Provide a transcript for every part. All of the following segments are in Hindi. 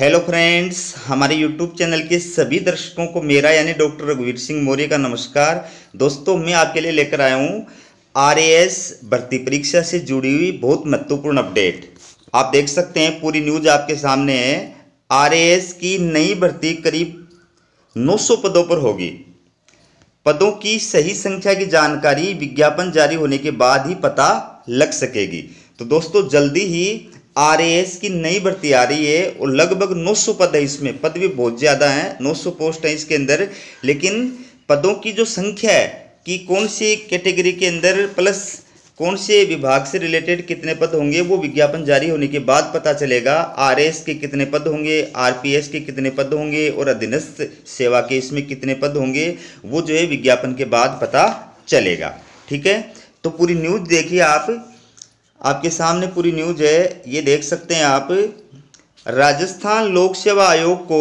हेलो फ्रेंड्स हमारे यूट्यूब चैनल के सभी दर्शकों को मेरा यानी डॉक्टर रघुवीर सिंह मौर्य का नमस्कार दोस्तों मैं आपके लिए लेकर आया हूँ आरएएस भर्ती परीक्षा से जुड़ी हुई बहुत महत्वपूर्ण अपडेट आप देख सकते हैं पूरी न्यूज आपके सामने है आरएएस की नई भर्ती करीब 900 पदों पर होगी पदों की सही संख्या की जानकारी विज्ञापन जारी होने के बाद ही पता लग सकेगी तो दोस्तों जल्दी ही आरएएस की नई भर्ती आ रही है और लगभग 900 पद है इसमें पद भी बहुत ज़्यादा हैं 900 पोस्ट हैं इसके अंदर लेकिन पदों की जो संख्या है कि कौन सी कैटेगरी के अंदर प्लस कौन से विभाग से रिलेटेड कितने पद होंगे वो विज्ञापन जारी होने के बाद पता चलेगा एस के कितने पद होंगे एस के कितने पद होंगे और अधीनस्थ सेवा के इसमें कितने पद होंगे वो जो है विज्ञापन के बाद पता चलेगा ठीक है तो पूरी न्यूज़ देखिए आप आपके सामने पूरी न्यूज है ये देख सकते हैं आप राजस्थान लोक सेवा आयोग को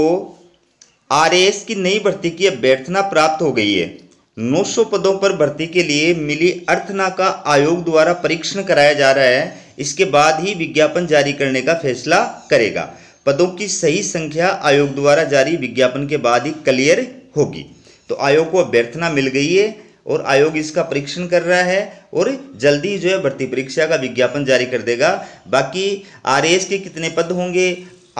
आरएएस की नई भर्ती की अभ्यर्थना प्राप्त हो गई है 900 पदों पर भर्ती के लिए मिली अर्थना का आयोग द्वारा परीक्षण कराया जा रहा है इसके बाद ही विज्ञापन जारी करने का फैसला करेगा पदों की सही संख्या आयोग द्वारा जारी विज्ञापन के बाद ही क्लियर होगी तो आयोग को अभ्यर्थना मिल गई है और आयोग इसका परीक्षण कर रहा है और जल्दी जो है भर्ती परीक्षा का विज्ञापन जारी कर देगा बाकी आर के कितने पद होंगे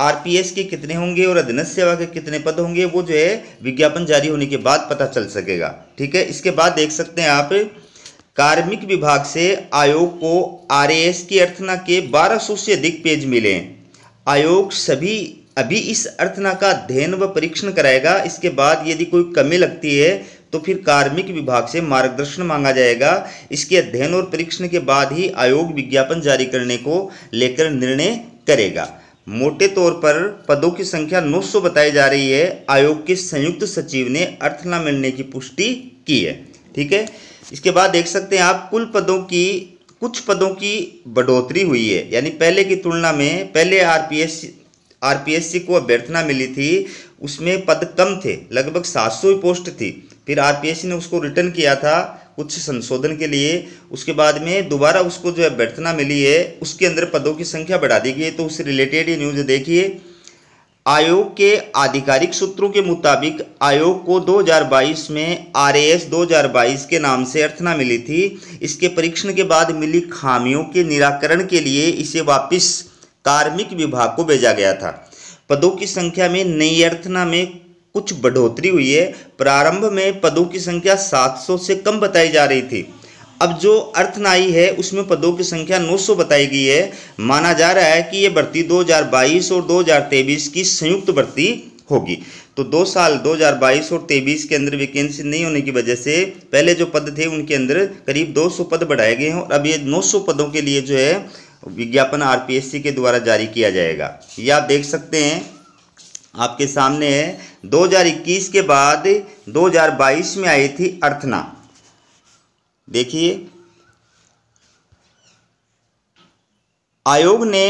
आरपीएस के कितने होंगे और अधीनस्थ सेवा के कितने पद होंगे वो जो है विज्ञापन जारी होने के बाद पता चल सकेगा ठीक है इसके बाद देख सकते हैं आप कार्मिक विभाग से आयोग को आरएएस की अर्थना के 1200 से अधिक पेज मिले आयोग सभी अभी इस अर्थना का अध्ययन व परीक्षण कराएगा इसके बाद यदि कोई कमी लगती है तो फिर कार्मिक विभाग से मार्गदर्शन मांगा जाएगा इसके अध्ययन और परीक्षण के बाद ही आयोग विज्ञापन जारी करने को लेकर निर्णय करेगा मोटे तौर पर पदों की संख्या 900 बताई जा रही है आयोग के संयुक्त सचिव ने अर्थ न मिलने की पुष्टि की है ठीक है इसके बाद देख सकते हैं आप कुल पदों की कुछ पदों की बढ़ोतरी हुई है यानी पहले की तुलना में पहले आरपीएस आरपीएससी को अभ्यर्थना मिली थी उसमें पद कम थे लगभग 700 पोस्ट थी फिर आरपीएससी ने उसको रिटर्न किया था कुछ संशोधन के लिए उसके बाद में दोबारा उसको जो अभ्यर्थना मिली है उसके अंदर पदों की संख्या बढ़ा दी गई है तो उससे रिलेटेड ये न्यूज़ देखिए आयोग के आधिकारिक सूत्रों के मुताबिक आयोग को 2022 में आर 2022 के नाम से अर्थना मिली थी इसके परीक्षण के बाद मिली खामियों के निराकरण के लिए इसे वापस कार्मिक विभाग को भेजा गया था पदों की संख्या में नई अर्थना में कुछ बढ़ोतरी हुई है प्रारंभ में पदों की संख्या 700 से कम बताई जा रही थी अब जो अर्थनाई है उसमें पदों की संख्या 900 बताई गई है माना जा रहा है कि ये भर्ती 2022 और 2023 की संयुक्त भर्ती होगी तो दो साल 2022 और 23 के अंदर वैकेंसी नहीं होने की वजह से पहले जो पद थे उनके अंदर करीब 200 पद बढ़ाए गए हैं और अब ये 900 पदों के लिए जो है विज्ञापन आरपीएससी के द्वारा जारी किया जाएगा ये आप देख सकते हैं आपके सामने है 2021 के बाद 2022 में आई थी अर्थना देखिए आयोग ने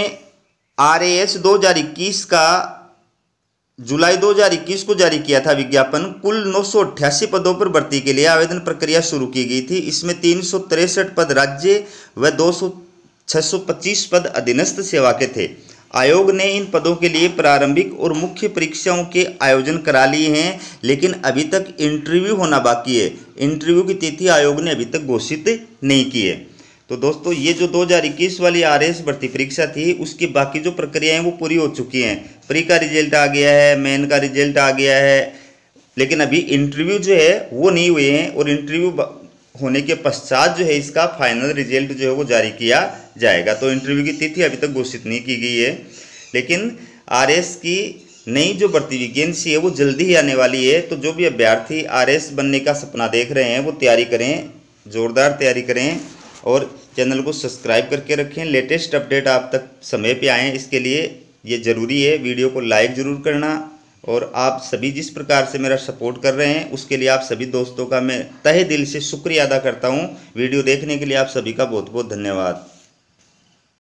आर ए एस दो का जुलाई 2021 को जारी किया था विज्ञापन कुल नौ पदों पर भर्ती के लिए आवेदन प्रक्रिया शुरू की गई थी इसमें तीन पद राज्य व दो पद अधीनस्थ सेवा के थे आयोग ने इन पदों के लिए प्रारंभिक और मुख्य परीक्षाओं के आयोजन करा लिए हैं लेकिन अभी तक इंटरव्यू होना बाकी है इंटरव्यू की तिथि आयोग ने अभी तक घोषित नहीं की है तो दोस्तों ये जो 2021 वाली आर एस भर्ती परीक्षा थी उसकी बाकी जो प्रक्रियाएं वो पूरी हो चुकी हैं प्री का रिजल्ट आ गया है मेन का रिजल्ट आ गया है लेकिन अभी इंटरव्यू जो है वो नहीं हुए हैं और इंटरव्यू होने के पश्चात जो है इसका फाइनल रिजल्ट जो है वो जारी किया जाएगा तो इंटरव्यू की तिथि अभी तक घोषित नहीं की गई है लेकिन आरएस की नई जो भर्ती वैकेंसी है वो जल्दी ही आने वाली है तो जो भी अभ्यर्थी आरएस बनने का सपना देख रहे हैं वो तैयारी करें ज़ोरदार तैयारी करें और चैनल को सब्सक्राइब करके रखें लेटेस्ट अपडेट आप तक समय पे आएँ इसके लिए ये ज़रूरी है वीडियो को लाइक ज़रूर करना और आप सभी जिस प्रकार से मेरा सपोर्ट कर रहे हैं उसके लिए आप सभी दोस्तों का मैं तहे दिल से शुक्रिया अदा करता हूँ वीडियो देखने के लिए आप सभी का बहुत बहुत धन्यवाद